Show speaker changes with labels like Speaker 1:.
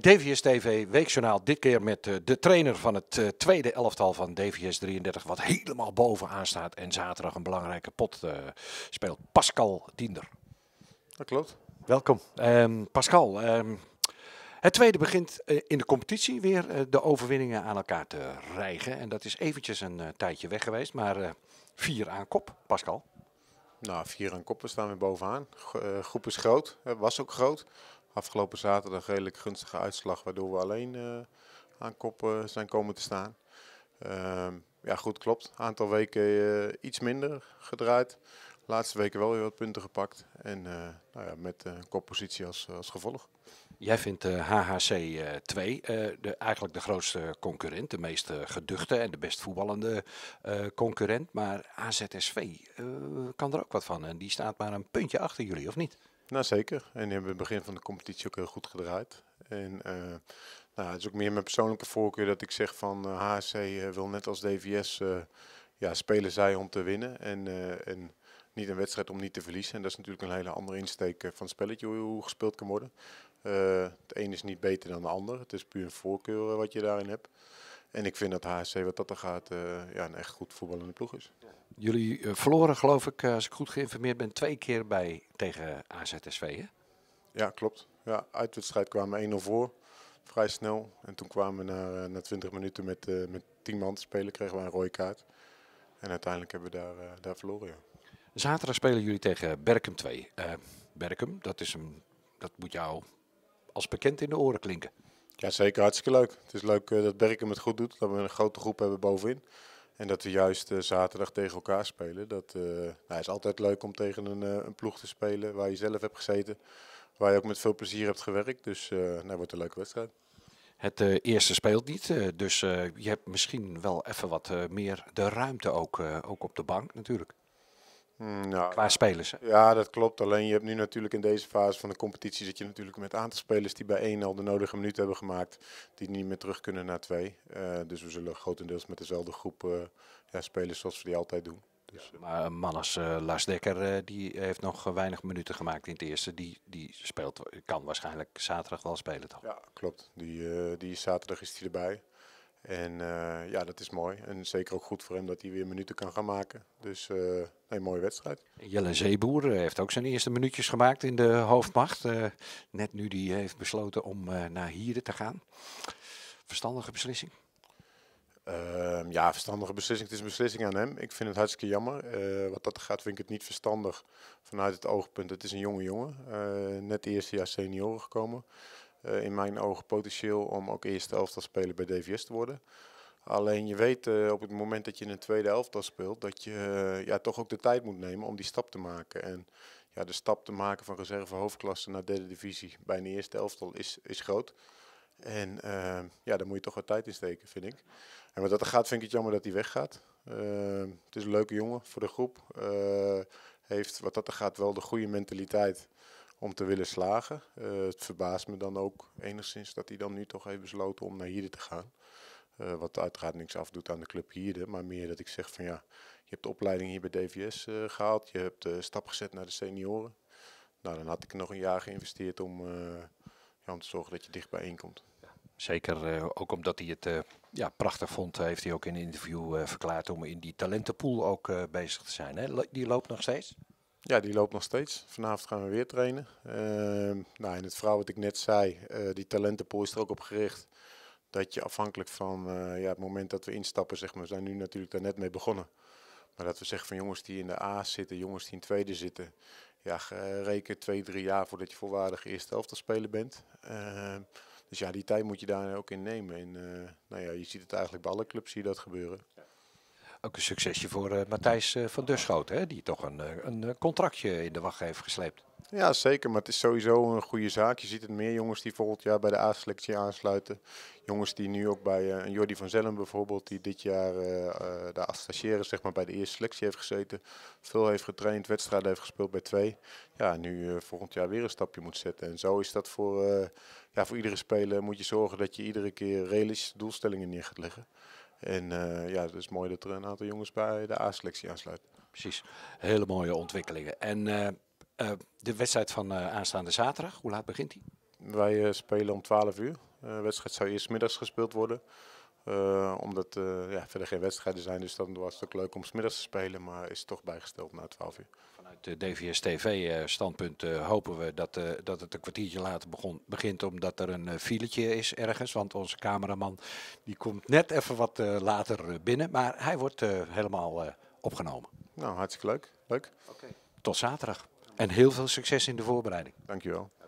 Speaker 1: DVS TV Weekjournaal, dit keer met eh, de trainer van het eh, tweede elftal van DVS 33, wat helemaal bovenaan staat en zaterdag een belangrijke pot eh, speelt, Pascal Diender. Dat klopt. Welkom. Ehm, Pascal, ehm, het tweede begint in de competitie weer de overwinningen aan elkaar te rijgen. En dat is eventjes een tijdje weg geweest, maar vier aan kop, Pascal. Nou, vier aan kop, staan weer bovenaan. groep is groot,
Speaker 2: was ook groot. Afgelopen zaterdag redelijk gunstige uitslag, waardoor we alleen eh, aan kop eh, zijn komen te staan. Ehm, ja, goed, klopt. Aantal weken eh, iets minder gedraaid. Laatste weken wel weer wat punten gepakt. En nou ja, met
Speaker 1: een koppositie als, als gevolg. Jij vindt de HHC 2 eigenlijk de grootste concurrent, de meest geduchte en de best voetballende concurrent. Maar AZSV kan er ook wat van en die staat maar een puntje achter jullie, of niet? Nou
Speaker 2: zeker. En die hebben het begin van de competitie ook heel goed gedraaid. En eh, nou, het is ook meer mijn persoonlijke voorkeur dat ik zeg van uh, eh, HSC eh, wil net als DVS ja, spelen zij om te winnen. En, en niet een wedstrijd om niet te verliezen. En dat is natuurlijk een hele andere insteek van het spelletje hoe, hoe gespeeld kan worden. het een is niet beter dan de ander. Het is puur een voorkeur wat je daarin hebt. En ik vind dat HSC wat dat er gaat eh, ja, een echt goed voetballende ploeg is. Jullie eh, verloren geloof ik, eh, als ik goed geïnformeerd ben, twee keer bij tegen AZSV hè? Ja, klopt. Ja, uitwedstrijd kwamen 1-0 voor. Vrij snel. En toen kwamen we na, na 20 minuten met, met 10 man te spelen. Kregen we een rode kaart. En uiteindelijk hebben we daar, daar verloren.
Speaker 1: Zaterdag spelen jullie tegen Berkum 2. Uh, Berkum, dat, is een, dat moet jou als bekend in de oren klinken. Ja, zeker. Hartstikke leuk. Het is
Speaker 2: leuk eh, dat Berken het goed doet. Dat we een grote groep hebben bovenin. En dat we juist eh, zaterdag tegen elkaar spelen. Dat eh, nou, is altijd leuk om tegen een, een, ploeg te spelen waar je zelf hebt gezeten. Waar je ook met veel plezier hebt gewerkt. Dus dat nou, wordt een leuke wedstrijd.
Speaker 1: Het eerste speelt niet, dus je hebt misschien wel even wat meer de ruimte ook, ook op de bank natuurlijk. Hmm, qua spelers.
Speaker 2: Ja, dat klopt. Alleen je hebt nu natuurlijk in deze fase van de competitie zit je natuurlijk met een aantal spelers die bij één al de nodige minuten hebben gemaakt, die niet meer terug kunnen naar twee. Eh, dus we zullen grotendeels met dezelfde groep uh, ja, spelen zoals we die altijd doen.
Speaker 1: Dus, ja, eh, maar een man als Lars Dekker, die heeft nog weinig minuten gemaakt in het eerste. Die, die speelt, kan waarschijnlijk zaterdag wel spelen toch? Ja, klopt. Die, die zaterdag is hij
Speaker 2: erbij. En eh, ja, dat is mooi. En zeker ook goed voor hem dat hij weer minuten kan gaan maken.
Speaker 1: Dus eh, een mooie wedstrijd. Jelle Zeeboer eh, heeft ook zijn eerste minuutjes gemaakt in de hoofdmacht. net nu die heeft besloten om naar hier te gaan.
Speaker 2: Verstandige beslissing? Ehm, ja, verstandige beslissing. Het is een beslissing aan hem. Ik vind het hartstikke jammer. wat dat gaat vind ik het niet verstandig vanuit het oogpunt. Het is een jonge jongen. net eerste jaar senioren gekomen. Eh, in mijn ogen potentieel om ook eerste elftal speler bij DVS te worden. Alleen je weet eh, op het moment dat je in een tweede elftal speelt, dat je eh, ja, toch ook de tijd moet nemen om die stap te maken. En ja, de stap te maken van reserve hoofdklasse naar derde divisie bij een eerste elftal is, is groot. En ja, daar moet je toch wat tijd in steken, vind ik. En wat dat er gaat, vind ik het jammer dat hij weggaat. Uh, het is een leuke jongen voor de groep. heeft wat dat er gaat wel de goede mentaliteit om te willen slagen. Eh, het verbaast me dan ook enigszins dat hij dan nu toch heeft besloten om naar Hierde te gaan. Eh, wat uiteraard niks afdoet aan de club Hierde, maar meer dat ik zeg van ja, je hebt de opleiding hier bij DVS eh, gehaald, je hebt de stap gezet naar de senioren. Nou, dan had ik nog een
Speaker 1: jaar geïnvesteerd om, ja, om te zorgen dat je dichtbij inkomt. Zeker ook omdat hij het ja, prachtig vond, heeft hij ook in een interview verklaard om in die talentenpool ook bezig te zijn. Hè? Die loopt nog steeds? Ja, die loopt nog steeds. Vanavond gaan we weer trainen. Uh,
Speaker 2: nou, in het verhaal wat ik net zei, uh, die talentenpool is er ook op gericht. Dat je afhankelijk van eh, ja, het moment dat we instappen, zeg maar, we zijn nu natuurlijk daar net mee begonnen. Maar dat we zeggen van jongens die in de A zitten, jongens die in tweede zitten. Ja, eh, reken twee, drie jaar voordat je volwaardig eerste helft spelen bent. Ehm, dus ja, die tijd moet je daar ook in nemen. En nou ja, je ziet het eigenlijk bij alle clubs zie dat gebeuren. Ook een succesje voor eh, Matthijs
Speaker 1: eh, van Durschoot, hè, die toch een, eh, een contractje in de wacht heeft gesleept.
Speaker 2: Ja, zeker. Maar het is sowieso een goede zaak. Je ziet het meer jongens die volgend jaar bij de A-selectie aansluiten. Jongens die nu ook bij uh, Jordi van Zellen bijvoorbeeld, die dit jaar de astagiaire zeg maar, bij de eerste selectie heeft gezeten. Veel heeft getraind, wedstrijden heeft gespeeld bij twee. Ja, nu volgend jaar weer een stapje moet zetten. En zo is dat voor, ja, voor iedere speler moet je zorgen dat je iedere keer realistische doelstellingen neer gaat leggen. En eh, ja, het is mooi dat er een aantal jongens bij de A-selectie aansluit.
Speaker 1: Precies, hele mooie ontwikkelingen. En eh, eh, de wedstrijd van aanstaande zaterdag, hoe laat begint die?
Speaker 2: Wij spelen om 12 uur. De wedstrijd zou eerst middags gespeeld worden. Eh, omdat eh, ja, verder geen wedstrijden zijn, dus dan was het ook leuk om smiddags te spelen, maar is toch bijgesteld na 12 uur.
Speaker 1: Vanuit de DVS TV eh, standpunt hopen we dat, dat het een kwartiertje later begint, omdat er een filetje is ergens. Want onze cameraman die komt net even wat later binnen, maar hij wordt helemaal opgenomen. Nou, hartstikke leuk. Leuk. Okay. Tot zaterdag. En heel veel succes in de voorbereiding.
Speaker 2: Dankjewel.